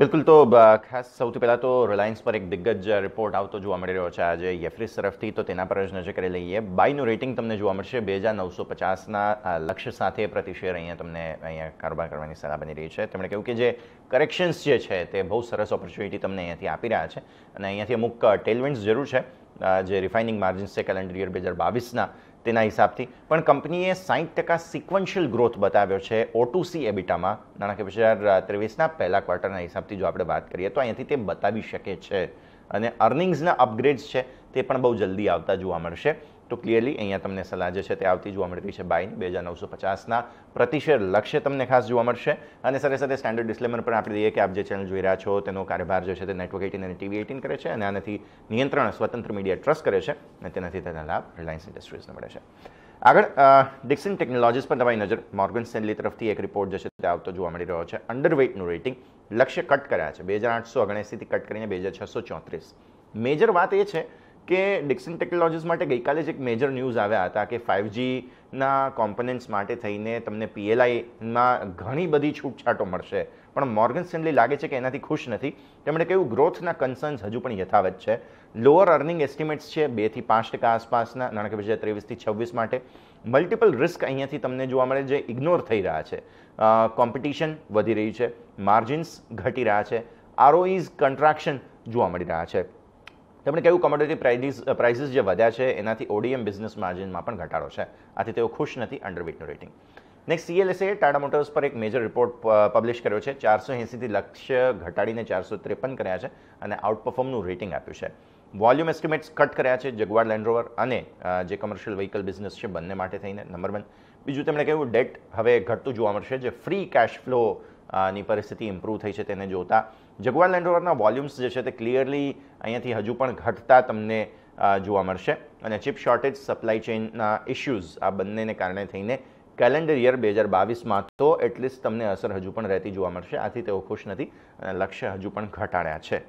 બિલકુલ તો ખાસ સૌથી પહેલાં તો રિલાયન્સ પર એક દિગ્ગજ રિપોર્ટ આવતો જોવા મળી રહ્યો છે આજે યેફ્રિસ તરફથી તો તેના પર જ નજર કરી લઈએ બાયનું રેટિંગ તમને જોવા મળશે બે હજાર નવસો પચાસના લક્ષ્ય સાથે પ્રતિશેર અહીંયા તમને અહીંયા કારોબાર કરવાની સલાહ બની રહી છે તેમણે કહ્યું કે જે કરેક્શન્સ જે છે તે બહુ સરસ ઓપોર્ચ્યુનિટી તમને અહીંયાથી આપી રહ્યા છે અને અહીંયાથી અમુક ટેલવેન્ટ્સ જરૂર છે જે રિફાઇનિંગ માર્જિન્સ છે કેલેન્ડર યર બે હજાર બાવીસના તેના હિસાબથી પણ કંપનીએ સાઠ ટકા સિક્વન્શિયલ ગ્રોથ બતાવ્યો છે ઓટુસી એબિટામાં નાણાકીય બે હજાર ત્રેવીસના પહેલા ક્વાર્ટરના હિસાબથી જો આપણે વાત કરીએ તો અહીંયાથી તે બતાવી શકે છે અને અર્નિંગ્સના અપગ્રેડ્સ છે તે પણ બહુ જલ્દી આવતા જોવા મળશે તો ક્લિયરલી અહીંયા તમને સલાહ જે છે તે આવતી જોવા મળી રહી છે બાયની બે હજાર નવસો પચાસના પ્રતિશેર લક્ષ્ય તમને ખાસ જોવા મળશે અને સાથે સાથે સ્ટાન્ડર્ડ ડિસ્લેમર પણ આપણે દઈએ કે આપ જે ચેનલ જોઈ રહ્યા છો તેનો કારોબાર જે છે તે નેટવર્ક એટીન અને ટીવી એટીન કરે છે અને આનાથી નિયંત્રણ સ્વતંત્ર મીડિયા ટ્રસ્ટ કરે છે અને તેનાથી તેના લાભ રિલાયન્સ ઇન્ડસ્ટ્રીઝને મળે છે આગળ ડિક્સન ટેકનોલોજીસ પર તમારી નજર મોર્ગન સ્ટેનલી તરફથી એક રિપોર્ટ જે છે તે આવતો જોવા મળી રહ્યો છે અંડરવેઇટનું રેટિંગ લક્ષ્ય કટ કર્યા છે બે હજાર આઠસો ઓગણએંસીથી કટ કરીને બે હજાર છસો ચોત્રીસ મેજર વાત એ છે કે ડિક્સન ટેકનોલોજીસ માટે ગઈકાલે જ એક મેજર ન્યૂઝ આવ્યા હતા કે ફાઇવજીના કોમ્પોનન્ટ્સ માટે થઈને તમને પીએલઆઈમાં ઘણી બધી છૂટછાટો મળશે પણ મોર્ગન સ્ટેન્ડલી લાગે છે કે એનાથી ખુશ નથી તેમણે કહ્યું ગ્રોથના કન્સર્ન્સ હજુ પણ યથાવત છે લોઅર અર્નિંગ એસ્ટિમેટ્સ છે બેથી પાંચ ટકા આસપાસના નાણાકીય બજાર ત્રેવીસથી છવ્વીસ માટે મલ્ટિપલ રિસ્ક અહીંયાથી તમને જોવા મળે જે ઇગ્નોર થઈ રહ્યા છે કોમ્પિટિશન વધી રહી છે માર્જિન્સ ઘટી રહ્યા છે આરઓઈઝ કન્ટ્રાક્શન e જોવા મળી રહ્યા છે તેમણે કહ્યું કોમોડિટી પ્રાઇઝિસ પ્રાઇઝિસ જે વધ્યા છે એનાથી ઓડીએમ બિઝનેસ માર્જિનમાં પણ ઘટાડો છે આથી તેઓ ખુશ નથી અંડરવેટનું rating next CLSA Tata motors પર એક મેજર રિપોર્ટ પબ્લિશ કર્યો છે ચારસો એંસીથી લક્ષ્ય ઘટાડીને ચારસો ત્રેપન કર્યા છે અને આઉટપરફોર્મનું રેટિંગ આપ્યું છે વોલ્યુમ એસ્ટિમેટ્સ કટ કર્યા છે જગવાડ લેન્ડ રોવર અને જે કમર્શિયલ વ્હીકલ બિઝનેસ છે બંને માટે થઈને નંબર વન બીજું તેમણે કહ્યું ડેટ હવે ઘટતું જોવા મળશે જે ફ્રી કેશ ફ્લો ની પરિસ્થિતિ ઇમ્પ્રૂવ થઈ છે તેને જોતા જગવાર લેન્ડ વોલ્યુમ્સ જે છે તે ક્લિયરલી અહીંયાથી હજુ પણ ઘટતા તમને જોવા મળશે અને ચિપ શોર્ટેજ સપ્લાય ચેઇનના ઇશ્યુઝ આ બંનેને કારણે થઈને કેલેન્ડર યર બે હજાર બાવીસમાં તો એટલીસ્ટ તમને અસર હજુ પણ રહેતી જોવા મળશે આથી તેઓ ખુશ નથી અને લક્ષ્ય હજુ પણ ઘટાડ્યા છે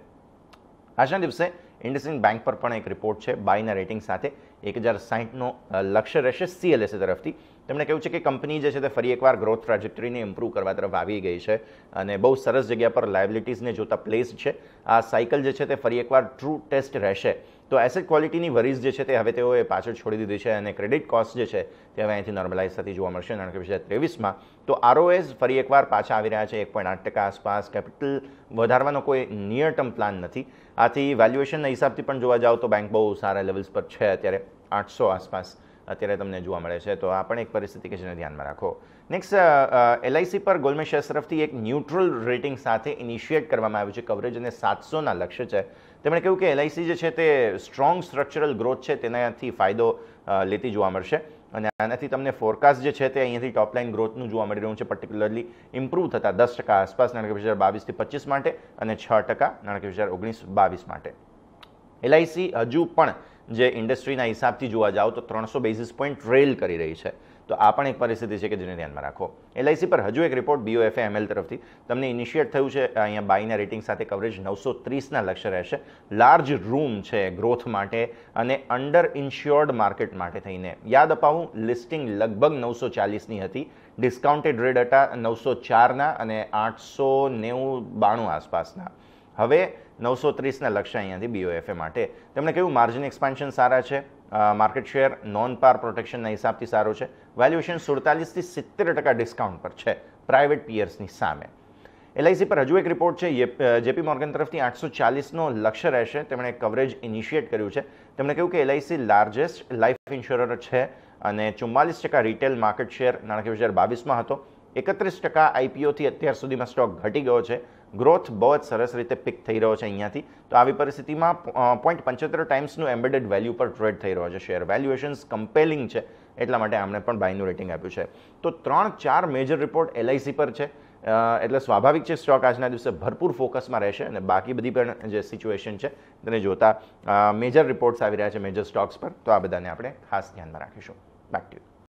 આજના દિવસે ઇન્ડસઇન્ડ બેંક પર પણ એક રિપોર્ટ છે બાયના રેટિંગ સાથે એક હજાર સાહીઠનો લક્ષ્ય રહેશે સીએલએસી તરફથી તેમણે કહ્યું છે કે કંપની જે છે તે ફરી એકવાર ગ્રોથ ટ્રેજેક્ટરીને ઇમ્પ્રૂવ કરવા તરફ આવી ગઈ છે અને બહુ સરસ જગ્યા પર લાયબિલિટીઝને જોતા પ્લેસ છે આ સાયકલ જે છે તે ફરી એકવાર ટ્રુ ટેસ્ટ રહેશે તો એસેટ ક્વોલિટીની વરીઝ જે છે તે હવે તેઓએ પાછળ છોડી દીધી છે અને ક્રેડિટ કોસ્ટ જે છે તે હવે અહીંથી નોર્મલાઇઝ થતી જોવા મળશે કારણ કે બે હજાર ત્રેવીસમાં તો આરઓએસ ફરી એકવાર પાછા આવી રહ્યા છે એક પોઈન્ટ આઠ ટકા આસપાસ કેપિટલ વધારવાનો કોઈ નિયર ટર્મ પ્લાન નથી આથી વેલ્યુએશનના હિસાબથી પણ જોવા જાઓ તો બેંક બહુ સારા લેવલ્સ પર છે અત્યારે આઠસો આસપાસ અત્યારે તમને જોવા મળે છે તો આ પણ એક પરિસ્થિતિ કે જેને ધ્યાનમાં રાખો નેક્સ્ટ એલઆઈસી પર ગોલમેશ શેર્સ તરફથી એક ન્યુટ્રલ રેટિંગ સાથે ઇનિશિયેટ કરવામાં આવ્યું છે કવરેજ અને સાતસોના લક્ષ્ય છે તેમણે કહ્યું કે એલઆઈસી જે છે તે સ્ટ્રોંગ સ્ટ્રક્ચરલ ગ્રોથ છે તેનાથી ફાયદો લેતી જોવા મળશે અને આનાથી તમને ફોરકાસ્ટ જે છે તે અહીંયાથી ટોપલાઇન ગ્રોથનું જોવા મળી રહ્યું છે પર્ટિક્યુલરલી ઇમ્પ્રુવ થતા દસ ટકા આસપાસ નાણાકીય હજાર બાવીસથી પચીસ માટે અને છ ટકા નાણાકીય બજાર ઓગણીસ બાવીસ માટે એલઆઈસી હજુ પણ જે ઇન્ડસ્ટ્રીના હિસાબથી જોવા જાઓ તો ત્રણસો બેઝિસ પોઈન્ટ ટ્રેલ કરી રહી છે તો આ પણ એક પરિસ્થિતિ છે કે જેને ધ્યાનમાં રાખો એલઆઈસી પર હજુ એક રિપોર્ટ બીઓએફએ એમએલ તરફથી તમને ઇનિશિયેટ થયું છે અહીંયા બાઈના રેટિંગ સાથે કવરેજ નવસો ત્રીસના લક્ષ્ય રહેશે લાર્જ રૂમ છે ગ્રોથ માટે અને અંડર ઇન્શ્યોર્ડ માર્કેટ માટે થઈને યાદ અપાવું લિસ્ટિંગ લગભગ નવસો ચાલીસની હતી ડિસ્કાઉન્ટેડ રેટ હતા નવસો ચારના અને આઠસો નેવું બાણું આસપાસના હવે નવસો ત્રીસના લક્ષ્ય અહીંયાથી બીઓએફએ માટે તેમણે કહ્યું માર્જિન એક્સપાન્શન સારા છે માર્કેટ શેર નોન પાર પ્રોટેક્શનના હિસાબથી સારો છે વેલ્યુએશન સુડતાલીસથી સિત્તેર ટકા ડિસ્કાઉન્ટ પર છે પ્રાઇવેટ પિયર્સની સામે એલઆઈસી પર હજુ એક રિપોર્ટ છે જેપી મોર્ગન તરફથી આઠસો ચાલીસનો લક્ષ્ય રહેશે તેમણે કવરેજ ઇનિશિએટ કર્યું છે તેમણે કહ્યું કે એલઆઈસી લાર્જેસ્ટ લાઈફ ઇન્સ્યોરર છે અને ચુમ્માલીસ ટકા રિટેલ માર્કેટ શેર નાણાકીય બજાર બાવીસમાં હતો એકત્રીસ ટકા આઈપીઓથી અત્યાર સુધીમાં સ્ટોક ઘટી ગયો છે ગ્રોથ બહુ જ સરસ રીતે પિક થઈ રહ્યો છે અહીંયાથી તો આવી પરિસ્થિતિમાં પોઈન્ટ પંચોતેર ટાઈમ્સનું એમ્બેડેડ વેલ્યુ પર ટ્રેડ થઈ રહ્યો છે શેર વેલ્યુએશન્સ કમ્પેલિંગ છે એટલા માટે આમણે પણ બાયનું રેટિંગ આપ્યું છે તો ત્રણ ચાર મેજર રિપોર્ટ એલઆઈસી પર છે એટલે સ્વાભાવિક છે સ્ટોક આજના દિવસે ભરપૂર ફોકસમાં રહેશે અને બાકી બધી પણ જે સિચ્યુએશન છે તેને જોતા મેજર રિપોર્ટ્સ આવી રહ્યા છે મેજર સ્ટોક્સ પર તો આ બધાને આપણે ખાસ ધ્યાનમાં રાખીશું બેક ટ્યુ